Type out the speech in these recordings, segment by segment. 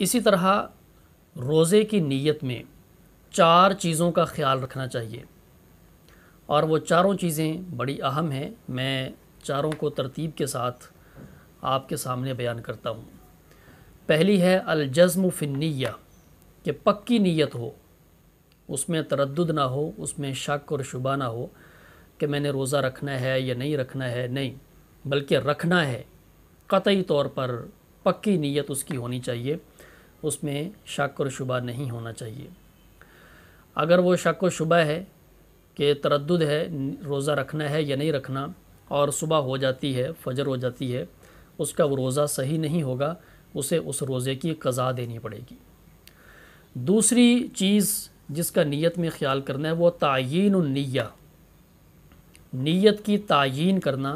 इसी तरह रोज़े की नीयत में चार चीज़ों का ख्याल रखना चाहिए और वो चारों चीज़ें बड़ी अहम हैं मैं चारों को तरतीब के साथ आपके सामने बयान करता हूँ पहली है अलजम फ़िनिया कि पक्की नीयत हो उसमें तरद ना हो उसमें शक और शुबा ना हो कि मैंने रोज़ा रखना है या नहीं रखना है नहीं बल्कि रखना है कतई तौर पर पक्की नीयत उसकी होनी चाहिए उसमें शक और शुबा नहीं होना चाहिए अगर वो शक व शुबा है कि तरद है रोज़ा रखना है या नहीं रखना और सुबह हो जाती है फजर हो जाती है उसका वो रोज़ा सही नहीं होगा उसे उस रोज़े की कज़ा देनी पड़ेगी दूसरी चीज़ जिसका नीयत में ख्याल करना है वो तयन निया नीयत की तयन करना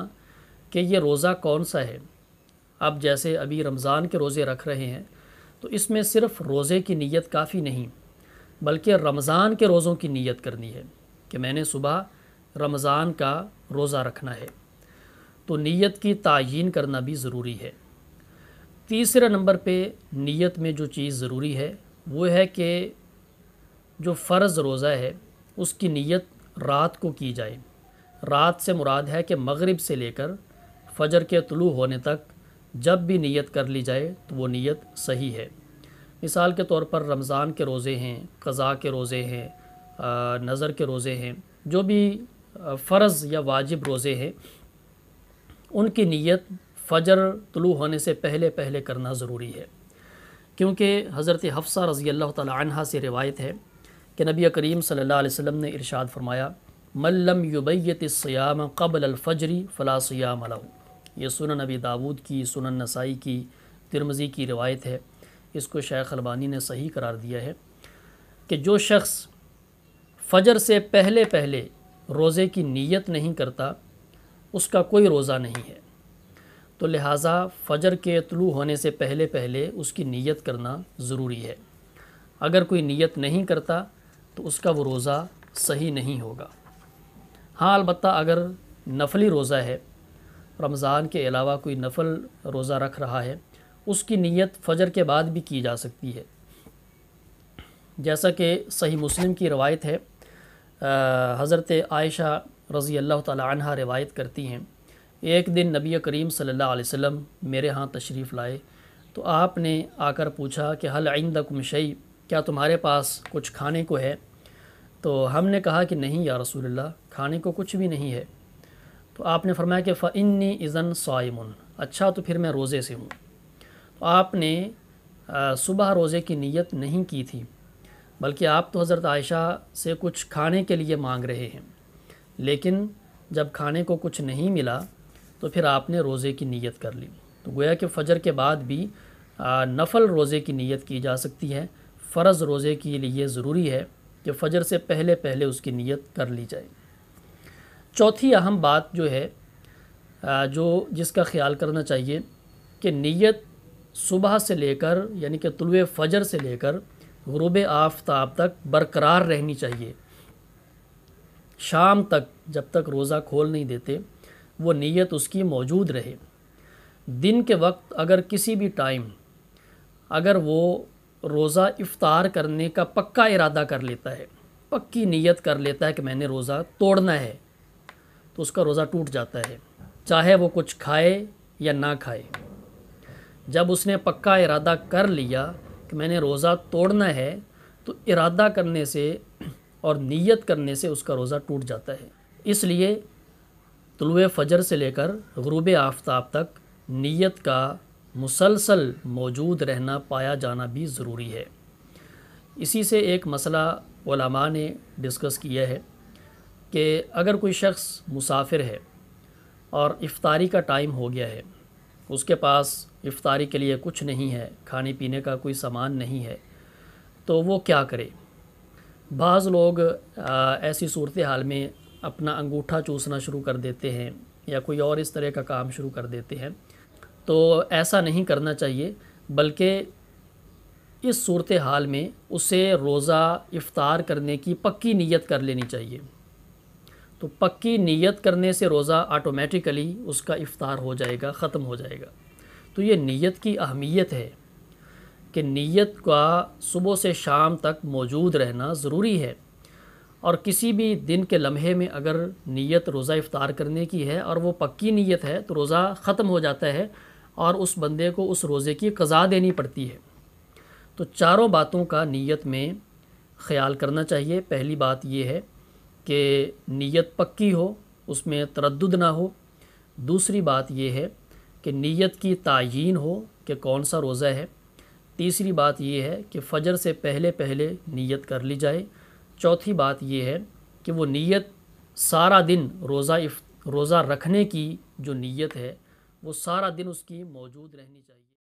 कि ये रोज़ा कौन सा है अब जैसे अभी रमज़ान के रोज़े रख रहे हैं तो इसमें सिर्फ रोज़े की नीयत काफ़ी नहीं बल्कि रमज़ान के रोज़ों की नीयत करनी है कि मैंने सुबह रमज़ान का रोज़ा रखना है तो नीयत की तयन करना भी ज़रूरी है तीसरे नंबर पे नीयत में जो चीज़ ज़रूरी है वो है कि जो फ़र्ज़ रोज़ा है उसकी नीयत रात को की जाए रात से मुराद है कि मगरिब से लेकर फ़जर के तलु होने तक जब भी नीयत कर ली जाए तो वो नीयत सही है मिसाल के तौर पर रमज़ान के रोज़े हैं कज़ा के रोज़े हैं नज़र के रोज़े हैं जो भी फ़र्ज़ या वाजिब रोज़े हैं उनकी नीयत फजर तलु होने से पहले पहले करना ज़रूरी है क्योंकि हज़रत हफ्सा रज़ी अल्लाह तह से रिवायत है कि नबी करीम सल्लल्लाहु अलैहि वसल्लम ने इरशाद फरमाया मल्लम युबैत सयाम कबल अलफ़जरी फ़ला अलाऊ ये सुन नबी दाऊद की सुन नसाई की तिरमज़ी की रिवायत है इसको शेख अलबानी ने सही करार दिया है कि जो शख्स फजर से पहले पहले रोज़े की नीयत नहीं करता उसका कोई रोज़ा नहीं है तो लिहाजा फ़जर के तलु होने से पहले पहले उसकी नीयत करना ज़रूरी है अगर कोई नीयत नहीं करता तो उसका वो रोज़ा सही नहीं होगा हाँ अलबत् अगर नफली रोज़ा है रमज़ान के अलावा कोई नफल रोज़ा रख रहा है उसकी नीयत फ़जर के बाद भी की जा सकती है जैसा कि सही मुस्लिम की रवायत है हज़रत आयशा रज़ी अल्लाह तह रिवायत करती हैं एक दिन नबी करीम सल्लल्लाहु अलैहि वसल्लम मेरे यहाँ तशरीफ़ लाए तो आपने आकर पूछा कि हल आइंद शई क्या तुम्हारे पास कुछ खाने को है तो हमने कहा कि नहीं या रसूलुल्लाह खाने को कुछ भी नहीं है तो आपने फरमाया कि फ़ाइनी इज़न साइमन अच्छा तो फिर मैं रोज़े से हूँ तो आपने सुबह रोज़े की नीयत नहीं की थी बल्कि आप तो हज़रत आयशा से कुछ खाने के लिए मांग रहे हैं लेकिन जब खाने को कुछ नहीं मिला तो फिर आपने रोज़े की नीयत कर ली तो गोया कि फ़जर के बाद भी नफल रोज़े की नीयत की जा सकती है फ़र्ज़ रोज़े के लिए ज़रूरी है कि फ़जर से पहले पहले उसकी नीयत कर ली जाए चौथी अहम बात जो है जो जिसका ख्याल करना चाहिए कि नीयत सुबह से लेकर यानी कि तुलवे फजर से लेकर गुरुब आफ्ताब तक बरकरार रहनी चाहिए शाम तक जब तक रोज़ा खोल नहीं देते वो नीयत उसकी मौजूद रहे दिन के वक्त अगर किसी भी टाइम अगर वो रोज़ा इफ़ार करने का पक्का इरादा कर लेता है पक्की नीयत कर लेता है कि मैंने रोज़ा तोड़ना है तो उसका रोज़ा टूट जाता है चाहे वो कुछ खाए या ना खाए जब उसने पक्का इरादा कर लिया कि मैंने रोज़ा तोड़ना है तो इरादा करने से और नीयत करने से उसका रोज़ा टूट जाता है इसलिए तुलु फ़जर से लेकर गरूब आफ्ताब तक नीयत का मुसलसल मौजूद रहना पाया जाना भी ज़रूरी है इसी से एक मसला ने डिस्कस किया है कि अगर कोई शख्स मुसाफिर है और इफ़ारी का टाइम हो गया है उसके पास इफ़ारी के लिए कुछ नहीं है खाने पीने का कोई सामान नहीं है तो वो क्या करे बाज़ लोग ऐसी सूरत हाल में अपना अंगूठा चूसना शुरू कर देते हैं या कोई और इस तरह का काम शुरू कर देते हैं तो ऐसा नहीं करना चाहिए बल्कि इस सूरत हाल में उसे रोज़ा इफ़ार करने की पक्की नीयत कर लेनी चाहिए तो पक्की नीयत करने से रोज़ा आटोमेटिकली उसका इफ़ार हो जाएगा ख़त्म हो जाएगा तो ये नीयत की अहमियत है कि नीयत का सुबह से शाम तक मौजूद रहना ज़रूरी है और किसी भी दिन के लम्हे में अगर नीयत रोज़ा इफ़ार करने की है और वो पक्की नीयत है तो रोज़ा ख़त्म हो जाता है और उस बंदे को उस रोज़े की कज़ा देनी पड़ती है तो चारों बातों का नीयत में ख़्याल करना चाहिए पहली बात ये है कि नीयत पक्की हो उसमें तरद ना हो दूसरी बात यह है कि नीयत की तयन हो कि कौन सा रोज़ा है तीसरी बात यह है कि फ़जर से पहले पहले नीयत कर ली जाए चौथी बात यह है कि वो नीयत सारा दिन रोज़ा रोज़ा रखने की जो नीयत है वो सारा दिन उसकी मौजूद रहनी चाहिए